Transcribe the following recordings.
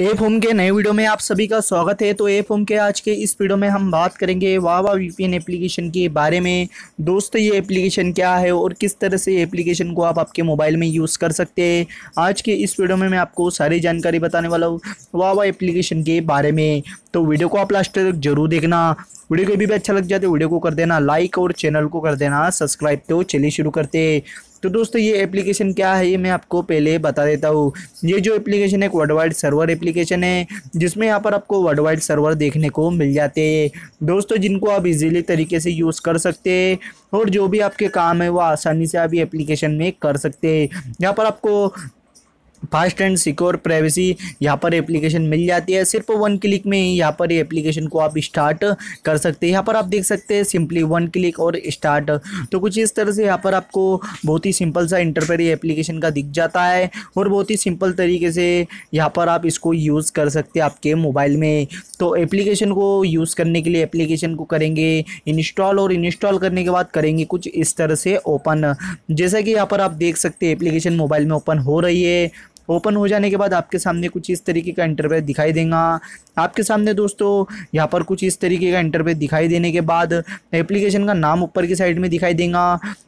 F home के नए video में आप सभी का स्वागत है तो एफ होम के आज के इस वीडियो में हम बात करेंगे वावा वीपीएन एप्लीकेशन के बारे में दोस्तों ये एप्लीकेशन क्या है और किस तरह से एप्लीकेशन को आप आपके मोबाइल में यूज़ कर सकते हैं आज के इस वीडियो में मैं आपको सारी जानकारी बताने वाला हूँ वावा एप्लीकेशन के बारे में तो वीडियो को आप लास्ट तक जरूर देखना वीडियो को भी अच्छा लग जाए तो वीडियो को कर देना लाइक और चैनल को कर देना सब्सक्राइब तो चलिए शुरू करते तो दोस्तों ये एप्लीकेशन क्या है ये मैं आपको पहले बता देता हूँ ये जो एप्लीकेशन एक वर्ल्ड वाइड सर्वर एप्लीकेशन है जिसमें यहाँ पर आपको वर्ल्ड वाइड सर्वर देखने को मिल जाते हैं दोस्तों जिनको आप इजीली तरीके से यूज़ कर सकते हैं और जो भी आपके काम है वो आसानी से आप ये एप्लीकेशन में कर सकते हैं यहाँ पर आपको फास्ट एंड सिक्योर प्राइवेसी यहाँ पर एप्लीकेशन मिल जाती है सिर्फ वन क्लिक में ही यहाँ पर एप्लीकेशन को आप स्टार्ट कर सकते हैं यहाँ पर आप देख सकते हैं सिंपली वन क्लिक और स्टार्ट तो कुछ इस तरह से यहाँ पर आपको बहुत ही सिंपल सा इंटरफेयर एप्लीकेशन का दिख जाता है और बहुत ही सिंपल तरीके से यहाँ पर आप इसको यूज़ कर सकते हैं आपके मोबाइल में तो एप्लीकेशन को यूज़ करने के लिए एप्लीकेशन को करेंगे इंस्टॉल और इंस्टॉल करने के बाद करेंगे कुछ इस तरह से ओपन जैसा कि यहाँ पर आप देख सकते हैं एप्लीकेशन मोबाइल में ओपन हो रही है ओपन हो जाने के बाद आपके सामने कुछ इस तरीके का इंटरव्यू दिखाई देगा आपके सामने दोस्तों यहाँ पर कुछ इस तरीके का इंटरव्यू दिखाई देने के बाद एप्लीकेशन का नाम ऊपर की साइड में दिखाई देगा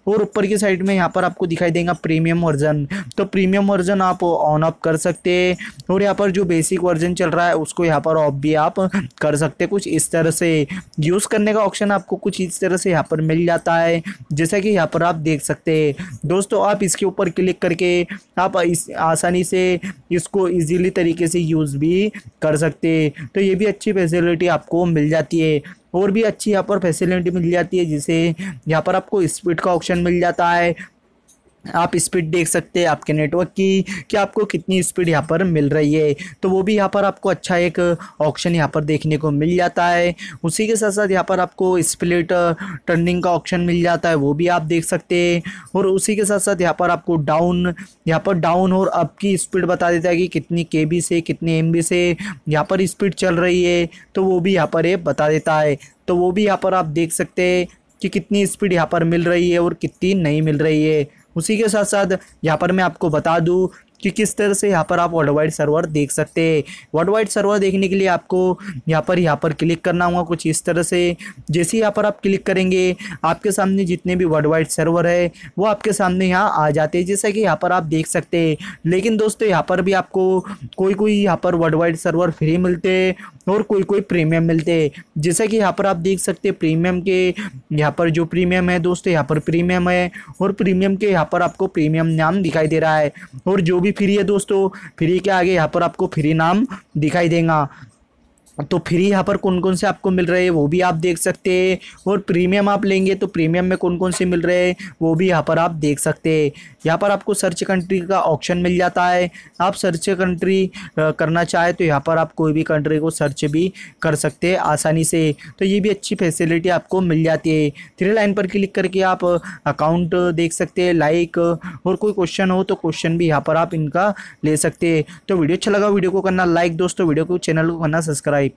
और ऊपर की साइड में यहाँ पर आपको दिखाई देगा प्रीमियम वर्जन तो प्रीमियम वर्जन आप ऑन ऑफ कर सकते और यहाँ पर जो बेसिक वर्जन चल रहा है उसको यहाँ पर ऑफ भी आप कर सकते कुछ इस तरह से यूज़ करने का ऑप्शन आपको कुछ इस तरह से यहाँ पर मिल जाता है जैसा कि यहाँ पर आप देख सकते हैं दोस्तों आप इसके ऊपर क्लिक करके आप इस आसानी से इसको इजीली तरीके से यूज़ भी कर सकते हैं तो ये भी अच्छी फैसिलिटी आपको मिल जाती है और भी अच्छी यहाँ पर फैसिलिटी मिल जाती है जिसे यहाँ पर आपको स्पीड का ऑप्शन मिल जाता है आप स्पीड देख सकते हैं आपके नेटवर्क की कि आपको कितनी स्पीड यहाँ पर मिल रही है तो वो भी यहाँ पर आपको अच्छा एक ऑप्शन यहाँ पर देखने को मिल जाता है उसी के साथ साथ यहाँ पर आपको स्प्लिट टर्निंग का ऑप्शन मिल जाता है वो भी आप देख सकते हैं और उसी के साथ साथ यहाँ पर आपको डाउन यहाँ पर डाउन और अप की स्पीड बता देता है कि कितनी के से कितने एम से यहाँ पर स्पीड चल रही है तो वो भी यहाँ पर ये बता देता है तो वो भी यहाँ पर आप देख सकते हैं कि कितनी स्पीड यहाँ पर मिल रही है और कितनी नहीं मिल रही है उसी के साथ साथ यहाँ पर मैं आपको बता दूँ कि किस तरह से यहाँ पर आप वर्ल्ड वाइड सर्वर देख सकते हैं वर्ल्ड वाइड सर्वर देखने के लिए आपको यहाँ पर यहाँ पर क्लिक करना होगा कुछ इस तरह से जैसे ही यहाँ पर आप क्लिक करेंगे आपके सामने जितने भी वर्ल्ड वाइड सर्वर है वो आपके सामने यहाँ आ जाते हैं जैसा कि यहाँ पर आप देख सकते हैं लेकिन दोस्तों यहाँ पर भी आपको कोई कोई यहाँ पर वर्ल्ड वाइड सर्वर फ्री मिलते हैं और कोई कोई प्रीमियम मिलते हैं जैसा कि यहाँ पर आप देख सकते हैं प्रीमियम के यहाँ पर जो प्रीमियम है दोस्तों यहाँ पर प्रीमियम है और प्रीमियम के यहाँ पर आपको प्रीमियम नाम दिखाई दे रहा है और जो भी फ्री है दोस्तों फ्री के आगे यहाँ पर आपको फ्री नाम दिखाई देगा तो फ्री यहाँ पर कौन कौन से आपको मिल रहे हैं वो भी आप देख सकते हैं और प्रीमियम आप लेंगे तो प्रीमियम में कौन कौन से मिल रहे हैं वो भी यहाँ पर आप देख सकते हैं यहाँ पर आपको सर्च कंट्री का ऑप्शन मिल जाता है आप सर्च कंट्री करना चाहे तो यहाँ पर आप कोई भी कंट्री को सर्च भी कर सकते हैं आसानी से तो ये भी अच्छी फैसिलिटी आपको मिल जाती है थ्री लाइन पर क्लिक करके आप अकाउंट देख सकते हैं लाइक और कोई क्वेश्चन हो तो क्वेश्चन भी यहाँ पर आप इनका ले सकते हैं तो वीडियो अच्छा लगा वीडियो को करना लाइक दोस्तों वीडियो को चैनल को करना सब्सक्राइब